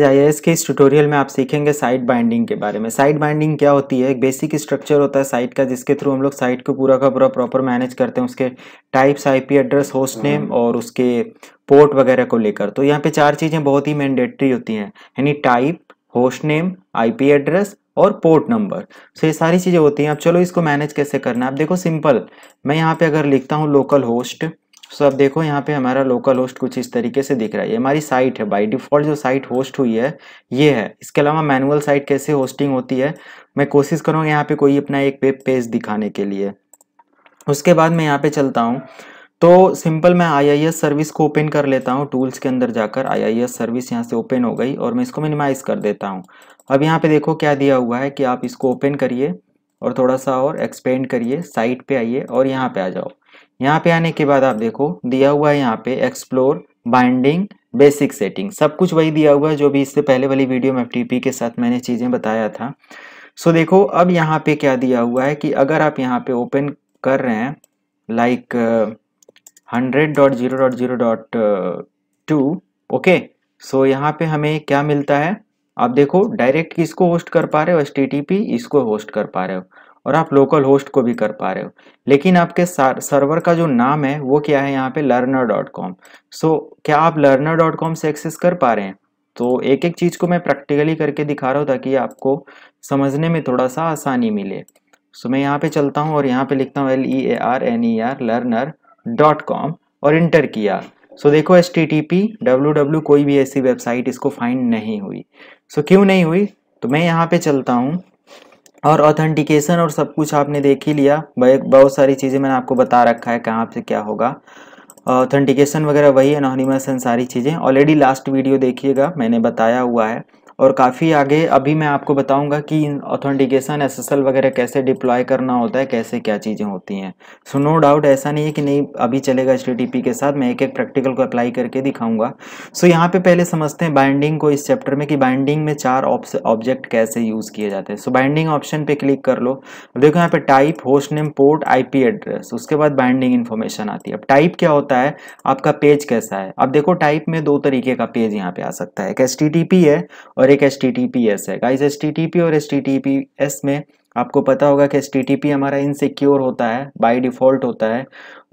S के इस tutorial में आप सीखेंगे साइड बाइंडिंग के बारे में साइट बाइंडिंग क्या होती है एक बेसिक स्ट्रक्चर होता है साइट का जिसके थ्रू हम लोग साइट को पूरा का पूरा प्रॉपर मैनेज करते हैं उसके types IP address host name और उसके पोर्ट वगैरह को लेकर तो यहाँ पे चार चीज़ें बहुत ही मैंडेटरी होती हैं यानी type host name IP address और पोर्ट नंबर सो ये सारी चीज़ें होती हैं अब चलो इसको मैनेज कैसे करना है आप देखो सिंपल मैं यहाँ पर अगर लिखता हूँ लोकल होस्ट सो so, अब देखो यहाँ पे हमारा लोकल होस्ट कुछ इस तरीके से दिख रहा है ये हमारी साइट है बाई डिफ़ॉल्ट जो साइट होस्ट हुई है ये है इसके अलावा मैनुअल साइट कैसे होस्टिंग होती है मैं कोशिश करूँगा यहाँ पे कोई अपना एक वेब पेज दिखाने के लिए उसके बाद मैं यहाँ पे चलता हूँ तो सिंपल मैं आई सर्विस को ओपन कर लेता हूँ टूल्स के अंदर जाकर आई सर्विस यहाँ से ओपन हो गई और मैं इसको मिनिमाइज़ कर देता हूँ अब यहाँ पे देखो क्या दिया हुआ है कि आप इसको ओपन करिए और थोड़ा सा और एक्सपेंड करिए साइट पे आइए और यहाँ पे आ जाओ यहाँ पे आने के बाद आप देखो दिया हुआ है यहाँ पे एक्सप्लोर बाइंडिंग बेसिक सेटिंग सब कुछ वही दिया हुआ है जो भी इससे पहले वाली वीडियो में एफ के साथ मैंने चीज़ें बताया था सो so, देखो अब यहाँ पे क्या दिया हुआ है कि अगर आप यहाँ पे ओपन कर रहे हैं like hundred dot zero dot zero dot two okay so यहाँ पे हमें क्या मिलता है आप देखो डायरेक्ट किसको होस्ट कर पा रहे हो एस इसको होस्ट कर पा रहे हो और आप लोकल होस्ट को भी कर पा रहे हो लेकिन आपके सर्वर का जो नाम है वो क्या है यहाँ पे लर्नर डॉट कॉम सो क्या आप लर्नर डॉट कॉम से एक्सेस कर पा रहे हैं तो एक एक चीज़ को मैं प्रैक्टिकली करके दिखा रहा हूँ ताकि आपको समझने में थोड़ा सा आसानी मिले सो मैं यहाँ पे चलता हूँ और यहाँ पे लिखता हूँ L E A R N E R learner dot com और इंटर किया सो so, देखो S T T P W W कोई भी ऐसी वेबसाइट इसको फाइंड नहीं हुई सो so, क्यों नहीं हुई तो मैं यहाँ पे चलता हूँ और ऑथेंटिकेशन और सब कुछ आपने देख ही लिया बहुत सारी चीज़ें मैंने आपको बता रखा है कहाँ से क्या होगा ऑथेंटिकेशन वगैरह वही एनोनिमस एंड सारी चीज़ें ऑलरेडी लास्ट वीडियो देखिएगा मैंने बताया हुआ है और काफ़ी आगे अभी मैं आपको बताऊंगा कि ऑथेंटिकेशन एस वगैरह कैसे डिप्लॉय करना होता है कैसे क्या चीज़ें होती हैं सो नो डाउट ऐसा नहीं है कि नहीं अभी चलेगा एच के साथ मैं एक एक प्रैक्टिकल को अप्लाई करके दिखाऊंगा सो so, यहाँ पे पहले समझते हैं बाइंडिंग को इस चैप्टर में कि बाइंडिंग में चार ऑब्जेक्ट कैसे यूज़ किए जाते हैं सो बाइंडिंग ऑप्शन पे क्लिक कर लो देखो यहाँ पे type host name port I address उसके बाद बाइंडिंग इन्फॉर्मेशन आती है अब टाइप क्या होता है आपका पेज कैसा है अब देखो टाइप में दो तरीके का पेज यहाँ पे आ सकता है एक एस है और एक एस है टी पी और एस में आपको पता होगा कि एस टी पी हमारा इनसिक्योर होता है बाई डिफ़ॉल्ट होता है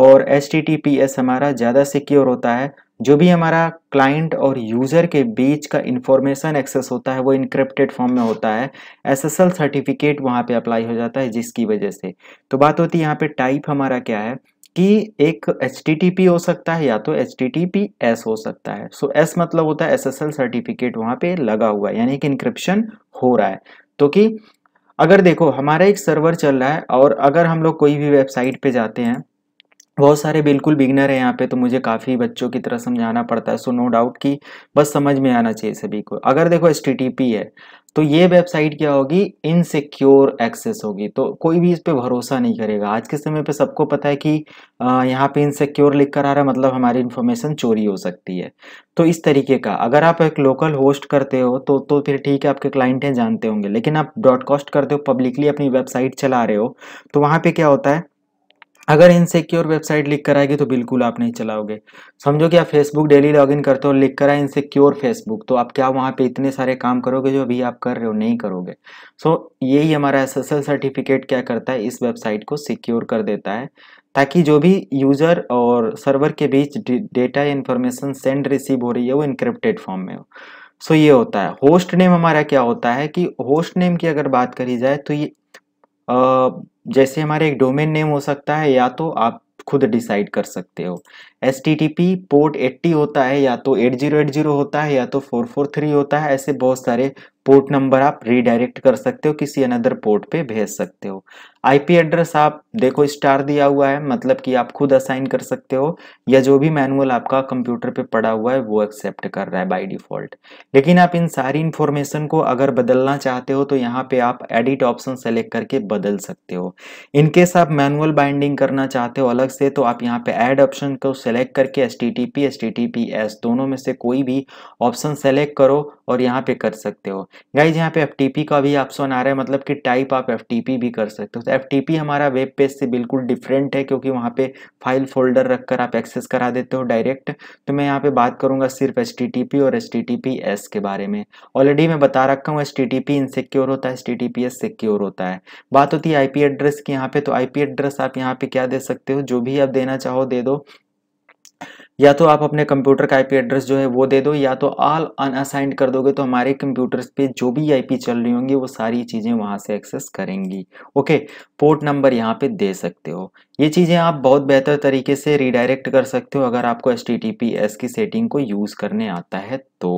और एस टी एस हमारा ज़्यादा सिक्योर होता है जो भी हमारा क्लाइंट और यूज़र के बीच का इंफॉर्मेशन एक्सेस होता है वो इनक्रिप्टेड फॉर्म में होता है एसएसएल सर्टिफिकेट वहाँ पे अप्लाई हो जाता है जिसकी वजह से तो बात होती है यहाँ पे टाइप हमारा क्या है कि एक एच हो सकता है या तो एच एस हो सकता है सो so, एस मतलब होता है एल सर्टिफिकेट वहाँ पे लगा हुआ है यानी कि इंक्रिप्शन हो रहा है तो कि अगर देखो हमारा एक सर्वर चल रहा है और अगर हम लोग कोई भी वेबसाइट पे जाते हैं बहुत सारे बिल्कुल बिगनर है यहाँ पे तो मुझे काफ़ी बच्चों की तरह समझाना पड़ता है सो नो डाउट कि बस समझ में आना चाहिए सभी को अगर देखो एस है तो ये वेबसाइट क्या होगी इनसिक्योर एक्सेस होगी तो कोई भी इस पर भरोसा नहीं करेगा आज के समय पे सबको पता है कि यहाँ पे इनसिक्योर लिख कर आ रहा है मतलब हमारी इन्फॉर्मेशन चोरी हो सकती है तो इस तरीके का अगर आप एक लोकल होस्ट करते हो तो तो फिर ठीक है आपके क्लाइंट हैं जानते होंगे लेकिन आप ब्रॉडकास्ट करते हो पब्लिकली अपनी वेबसाइट चला रहे हो तो वहाँ पर क्या होता है अगर इनसिक्योर वेबसाइट लिख कर आएगी तो बिल्कुल आप नहीं चलाओगे समझो कि आप फेसबुक डेली लॉगिन करते हो लिख कर आए इनसिक्योर फेसबुक तो आप क्या वहाँ पे इतने सारे काम करोगे जो अभी आप कर रहे हो नहीं करोगे सो so, यही हमारा एस सर्टिफिकेट क्या करता है इस वेबसाइट को सिक्योर कर देता है ताकि जो भी यूज़र और सर्वर के बीच डेटा इन्फॉर्मेशन सेंड रिसीव हो रही है वो इनक्रिप्टेड फॉर्म में हो सो so, ये होता है होस्ट नेम हमारा क्या होता है कि होस्ट नेम की अगर बात करी जाए तो ये जैसे हमारे एक डोमेन नेम हो सकता है या तो आप खुद डिसाइड कर सकते हो एस पोर्ट 80 होता है या तो 8080 होता है या तो 443 होता है ऐसे बहुत सारे पोर्ट नंबर आप रीडायरेक्ट कर सकते हो किसी अनदर पोर्ट पे भेज सकते हो आईपी एड्रेस आप देखो स्टार दिया हुआ है मतलब कि आप खुद असाइन कर सकते हो या जो भी मैनुअल आपका कंप्यूटर पे पड़ा हुआ है वो एक्सेप्ट कर रहा है बाय डिफॉल्ट लेकिन आप इन सारी इन्फॉर्मेशन को अगर बदलना चाहते हो तो यहाँ पे आप एडिट ऑप्शन सेलेक्ट करके बदल सकते हो इनकेस आप मैनुअल बाइंडिंग करना चाहते हो अलग से तो आप यहाँ पे एड ऑप्शन को सेलेक्ट करके S T T P S T T P S दोनों में से कोई भी ऑप्शन सेलेक्ट करो और यहाँ पे कर सकते हो गाइज यहाँ पे एफ टी पी का भी ऑप्शन आ रहा है मतलब कि टाइप आप एफ टी पी भी कर सकते हो तो एफ टी पी हमारा वेब पेज से बिल्कुल डिफरेंट है क्योंकि वहाँ पे फाइल फोल्डर रखकर आप एक्सेस करा देते हो डायरेक्ट तो मैं यहाँ पे बात करूँगा सिर्फ एस टी टी पी और S T T P S के बारे में ऑलरेडी मैं बता रखा हूँ S T T P insecure होता है S T T P S secure होता है बात होती है आई पी एड्रेस की यहाँ पे तो आई पी एड्रेस आप यहाँ पे क्या दे सकते हो जो भी आप देना चाहो दे दो या तो आप अपने कंप्यूटर का आईपी एड्रेस जो है वो दे दो या तो ऑल अनअसाइंड कर दोगे तो हमारे कंप्यूटर्स पे जो भी आईपी चल रही होंगी वो सारी चीज़ें वहाँ से एक्सेस करेंगी ओके पोर्ट नंबर यहाँ पे दे सकते हो ये चीज़ें आप बहुत बेहतर तरीके से रिडायरेक्ट कर सकते हो अगर आपको एस की सेटिंग को यूज़ करने आता है तो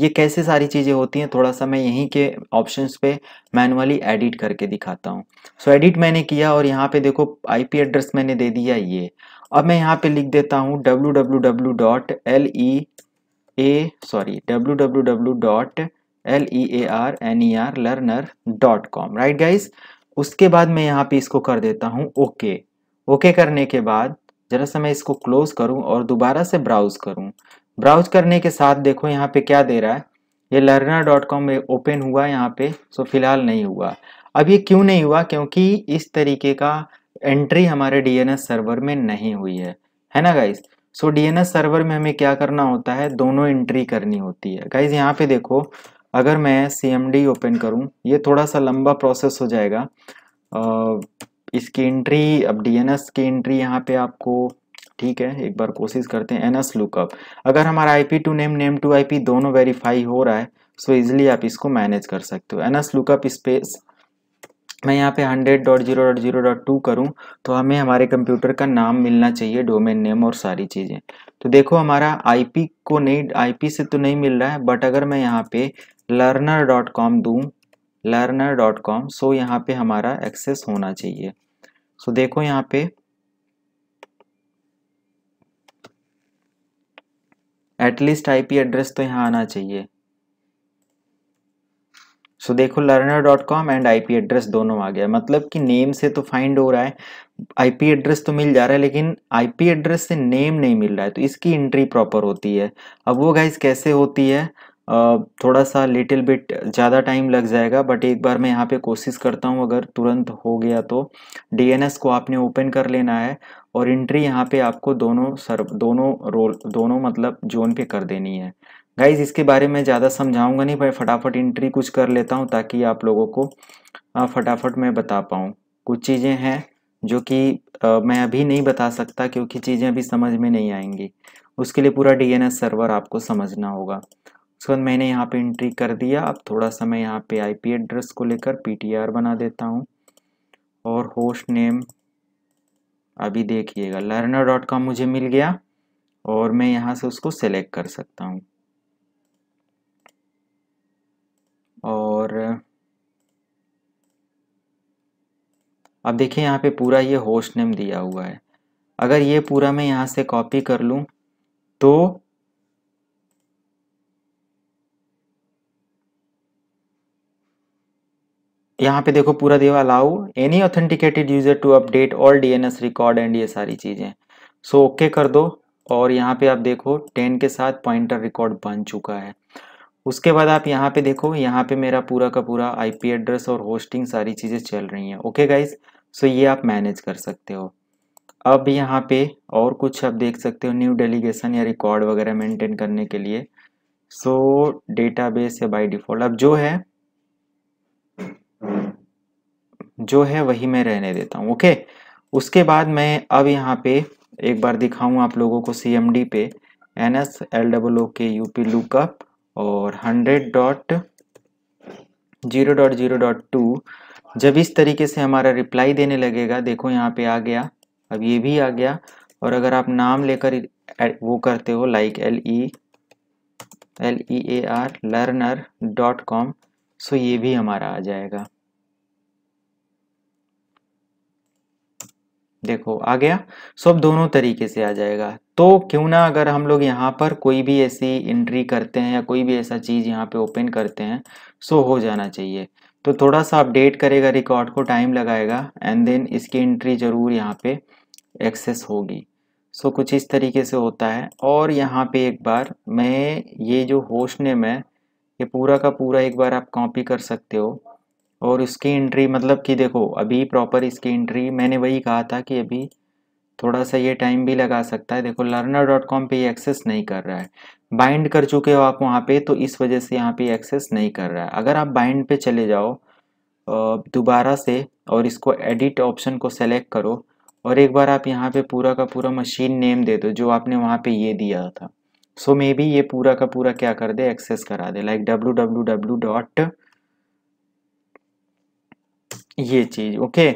ये कैसे सारी चीज़ें होती हैं थोड़ा सा मैं यहीं के ऑप्शंस पे मैनुअली एडिट करके दिखाता हूँ सो एडिट मैंने किया और यहाँ पे देखो आईपी एड्रेस मैंने दे दिया ये अब मैं यहाँ पे लिख देता हूँ W W W dot L E A sorry W W W dot L E A R N E R learner dot com right guys उसके बाद मैं यहाँ पे इसको कर देता हूँ ओके ओके करने के बाद जरा सा मैं इसको क्लोज करूँ और दोबारा से ब्राउज करूँ ब्राउज करने के साथ देखो यहाँ पे क्या दे रहा है ये लर्नर डॉट कॉम में ओपन हुआ यहाँ पे सो फिलहाल नहीं हुआ अब ये क्यों नहीं हुआ क्योंकि इस तरीके का एंट्री हमारे डीएनएस सर्वर में नहीं हुई है है ना गाइज सो डीएनएस सर्वर में हमें क्या करना होता है दोनों एंट्री करनी होती है गाइज यहाँ पे देखो अगर मैं सी ओपन करूँ ये थोड़ा सा लंबा प्रोसेस हो जाएगा आ, इसकी एंट्री अब डीएनएस की एंट्री यहाँ पे आपको ठीक है एक बार कोशिश करते हैं एन एस लुकअप अगर हमारा I P to name name to I P दोनों वेरीफाई हो रहा है सो so इजिली आप इसको मैनेज कर सकते हो एन एस लुकअप स्पेस मैं यहाँ पे hundred dot zero dot zero dot two करूँ तो हमें हमारे कंप्यूटर का नाम मिलना चाहिए डोमेन नेम और सारी चीज़ें तो देखो हमारा आईपी को नहीं आईपी से तो नहीं मिल रहा है बट अगर मैं यहाँ पे लर्नर डॉट कॉम दूँ लर्नर डॉट कॉम सो यहाँ पे हमारा एक्सेस होना चाहिए सो देखो यहाँ पे एटलीस्ट आई एड्रेस तो यहाँ आना चाहिए सो देखो learner dot com and I P address दोनों आ गया मतलब कि नेम से तो फाइंड हो रहा है आई पी एड्रेस तो मिल जा रहा है लेकिन आई पी एड्रेस से नेम नहीं मिल रहा है तो इसकी एंट्री प्रॉपर होती है अब वो गाइज कैसे होती है थोड़ा सा लिटिल बिट ज़्यादा टाइम लग जाएगा बट एक बार मैं यहाँ पे कोशिश करता हूँ अगर तुरंत हो गया तो एस को आपने ओपन कर लेना है और एंट्री यहाँ पे आपको दोनों सर्व दोनों रोल दोनों मतलब जोन पे कर देनी है गाइज इसके बारे में ज़्यादा समझाऊंगा नहीं भाई फटाफट इंट्री कुछ कर लेता हूँ ताकि आप लोगों को फटाफट मैं बता पाऊँ कुछ चीज़ें हैं जो कि मैं अभी नहीं बता सकता क्योंकि चीज़ें अभी समझ में नहीं आएंगी उसके लिए पूरा डी सर्वर आपको समझना होगा उसके बाद मैंने यहाँ पे इंट्री कर दिया अब थोड़ा सा मैं यहाँ पे आईपी एड्रेस को लेकर पीटीआर बना देता हूँ और होस्ट नेम अभी देखिएगा लर्नर डॉट कॉम मुझे मिल गया और मैं यहाँ से उसको सेलेक्ट कर सकता हूँ और अब देखिए यहाँ पे पूरा ये होस्ट नेम दिया हुआ है अगर ये पूरा मैं यहाँ से कॉपी कर लूँ तो यहाँ पे देखो पूरा देवा allow any authenticated user to update all DNS record and ये सारी चीज़ें सो ओके कर दो और यहाँ पे आप देखो टेन के साथ पॉइंटर रिकॉर्ड बन चुका है उसके बाद आप यहाँ पे देखो यहाँ पे मेरा पूरा का पूरा आईपी एड्रेस और होस्टिंग सारी चीज़ें चल रही हैं ओके गाइज सो ये आप मैनेज कर सकते हो अब यहाँ पे और कुछ आप देख सकते हो न्यू डेलीगेशन या रिकॉर्ड वगैरह मेंटेन करने के लिए सो बेस या बाई डिफ़ॉल्ट अब जो है जो है वही मैं रहने देता हूँ ओके उसके बाद मैं अब यहाँ पे एक बार दिखाऊँ आप लोगों को सी पे N S L double O K U P lookup और hundred dot zero dot zero dot two जब इस तरीके से हमारा रिप्लाई देने लगेगा देखो यहाँ पे आ गया अब ये भी आ गया और अगर आप नाम लेकर वो करते हो like L E L E A R learner dot com so ये भी हमारा आ जाएगा देखो आ गया सब दोनों तरीके से आ जाएगा तो क्यों ना अगर हम लोग यहाँ पर कोई भी ऐसी एंट्री करते हैं या कोई भी ऐसा चीज़ यहाँ पे ओपन करते हैं सो हो जाना चाहिए तो थोड़ा सा अपडेट करेगा रिकॉर्ड को टाइम लगाएगा एंड देन इसकी एंट्री ज़रूर यहाँ पे एक्सेस होगी सो so, कुछ इस तरीके से होता है और यहाँ पे एक बार मैं ये जो होश ने मैं ये पूरा का पूरा एक बार आप कॉपी कर सकते हो और इसकी एंट्री मतलब कि देखो अभी प्रॉपर इसकी एंट्री मैंने वही कहा था कि अभी थोड़ा सा ये टाइम भी लगा सकता है देखो लर्नर डॉट कॉम पर एक्सेस नहीं कर रहा है बाइंड कर चुके हो आप वहाँ पे तो इस वजह से यहाँ पे एक्सेस नहीं कर रहा है अगर आप बाइंड पे चले जाओ दोबारा से और इसको एडिट ऑप्शन को सेलेक्ट करो और एक बार आप यहाँ पे पूरा का पूरा मशीन नेम दे दो जो आपने वहाँ पे ये दिया था सो मे बी ये पूरा का पूरा क्या कर दे एक्सेस करा दे like W W W dot ये चीज ओके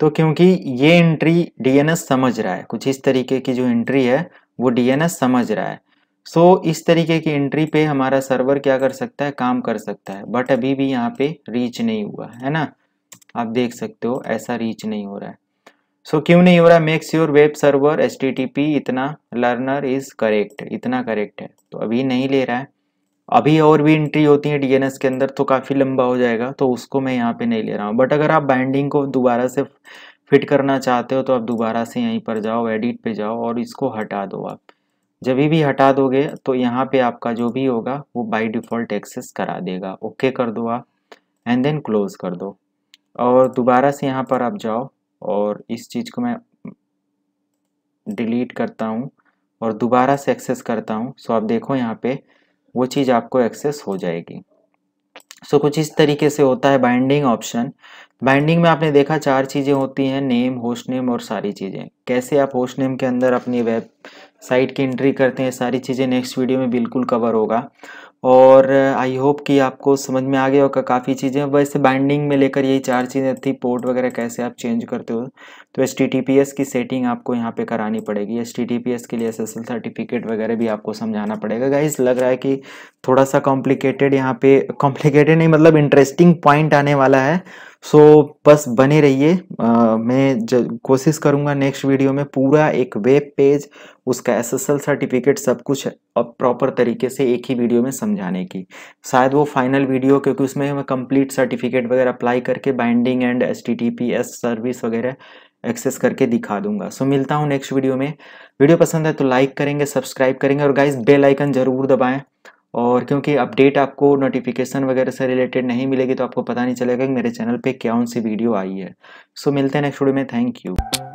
तो क्योंकि ये एंट्री डीएनएस समझ रहा है कुछ इस तरीके की जो एंट्री है वो डीएनएस समझ रहा है सो so, इस तरीके की एंट्री पे हमारा सर्वर क्या कर सकता है काम कर सकता है बट अभी भी यहाँ पे रीच नहीं हुआ है ना आप देख सकते हो ऐसा रीच नहीं हो रहा है सो so, क्यों नहीं हो रहा है makes your web server H इतना लर्नर इज करेक्ट इतना करेक्ट है तो अभी नहीं ले रहा है अभी और भी एंट्री होती है डीएनएस के अंदर तो काफ़ी लंबा हो जाएगा तो उसको मैं यहाँ पे नहीं ले रहा हूँ बट अगर आप बाइंडिंग को दोबारा से फिट करना चाहते हो तो आप दोबारा से यहीं पर जाओ एडिट पे जाओ और इसको हटा दो आप जब भी हटा दोगे तो यहाँ पे आपका जो भी होगा वो बाई डिफ़ॉल्ट एक्सेस करा देगा ओके कर दो आप एंड देन क्लोज़ कर दो और दोबारा से यहाँ पर आप जाओ और इस चीज़ को मैं डिलीट करता हूँ और दोबारा से एक्सेस करता हूँ सो आप देखो यहाँ पर वो चीज़ आपको एक्सेस हो जाएगी सो so, कुछ इस तरीके से होता है बाइंडिंग ऑप्शन बाइंडिंग में आपने देखा चार चीज़ें होती हैं नेम होस्ट नेम और सारी चीज़ें कैसे आप होस्ट नेम के अंदर अपनी वेब साइट की एंट्री करते हैं सारी चीज़ें नेक्स्ट वीडियो में बिल्कुल कवर होगा और आई होप कि आपको समझ में आ गया होगा काफ़ी चीज़ें वैसे बाइंडिंग में लेकर यही चार चीज़ें थी पोर्ट वगैरह कैसे आप चेंज करते हो तो एस की सेटिंग आपको यहाँ पे करानी पड़ेगी एस के लिए एस सर्टिफिकेट वगैरह भी आपको समझाना पड़ेगा गाइस लग रहा है कि थोड़ा सा कॉम्प्लिकेटेड यहाँ पे कॉम्प्लिकेटेड नहीं मतलब इंटरेस्टिंग पॉइंट आने वाला है सो so, बस बने रहिए मैं कोशिश करूँगा नेक्स्ट वीडियो में पूरा एक वेब पेज उसका एल सर्टिफिकेट सब कुछ प्रॉपर तरीके से एक ही वीडियो में समझ समझाने की शायद वो फाइनल वीडियो क्योंकि उसमें हमें कंप्लीट सर्टिफिकेट वगैरह अप्लाई करके बाइंडिंग एंड एस सर्विस वगैरह एक्सेस करके दिखा दूंगा सो मिलता हूँ नेक्स्ट वीडियो में वीडियो पसंद है तो लाइक करेंगे सब्सक्राइब करेंगे और गाइज बेल आइकन ज़रूर दबाएं और क्योंकि अपडेट आपको नोटिफिकेशन वगैरह से रिलेटेड नहीं मिलेगी तो आपको पता नहीं चलेगा कि मेरे चैनल पे कौन सी वीडियो आई है सो so, मिलते हैं नेक्स्ट वीडियो में थैंक यू